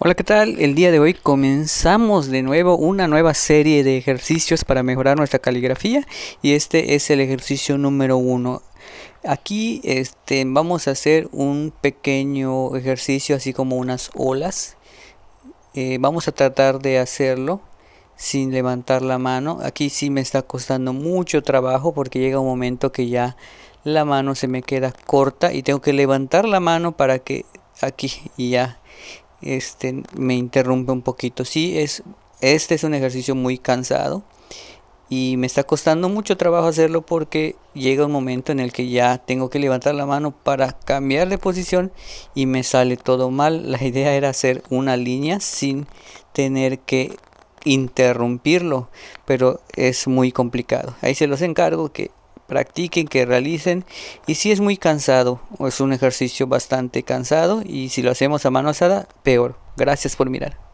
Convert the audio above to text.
Hola, ¿qué tal? El día de hoy comenzamos de nuevo una nueva serie de ejercicios para mejorar nuestra caligrafía y este es el ejercicio número uno. Aquí este, vamos a hacer un pequeño ejercicio así como unas olas. Eh, vamos a tratar de hacerlo sin levantar la mano. Aquí sí me está costando mucho trabajo porque llega un momento que ya la mano se me queda corta y tengo que levantar la mano para que aquí y ya este, me interrumpe un poquito. Sí, es, este es un ejercicio muy cansado y me está costando mucho trabajo hacerlo porque llega un momento en el que ya tengo que levantar la mano para cambiar de posición y me sale todo mal. La idea era hacer una línea sin tener que interrumpirlo, pero es muy complicado. Ahí se los encargo que practiquen, que realicen. Y si es muy cansado, o es un ejercicio bastante cansado, y si lo hacemos a mano asada, peor. Gracias por mirar.